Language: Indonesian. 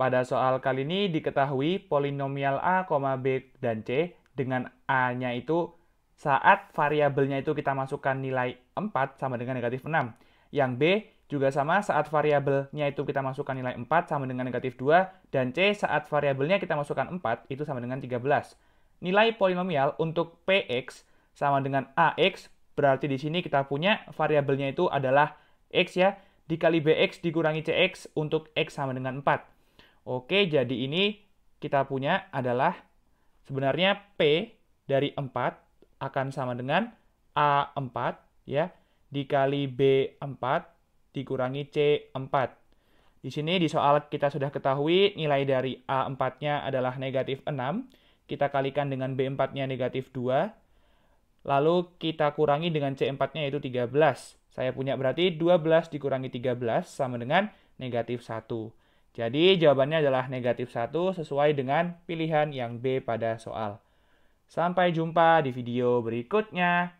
Pada soal kali ini diketahui polinomial A, B, dan C dengan A-nya itu saat variabelnya itu kita masukkan nilai 4 sama dengan negatif 6. Yang B juga sama saat variabelnya itu kita masukkan nilai 4 sama dengan negatif 2. Dan C saat variabelnya kita masukkan 4 itu sama dengan 13. Nilai polinomial untuk PX sama dengan AX berarti di sini kita punya variabelnya itu adalah X ya dikali BX dikurangi CX untuk X sama dengan 4. Oke, jadi ini kita punya adalah sebenarnya P dari 4 akan sama dengan A4 ya dikali B4 dikurangi C4. Di sini di soal kita sudah ketahui nilai dari A4-nya adalah negatif 6. Kita kalikan dengan B4-nya negatif 2. Lalu kita kurangi dengan C4-nya yaitu 13. Saya punya berarti 12 dikurangi 13 sama dengan negatif 1. Jadi jawabannya adalah negatif 1 sesuai dengan pilihan yang B pada soal. Sampai jumpa di video berikutnya.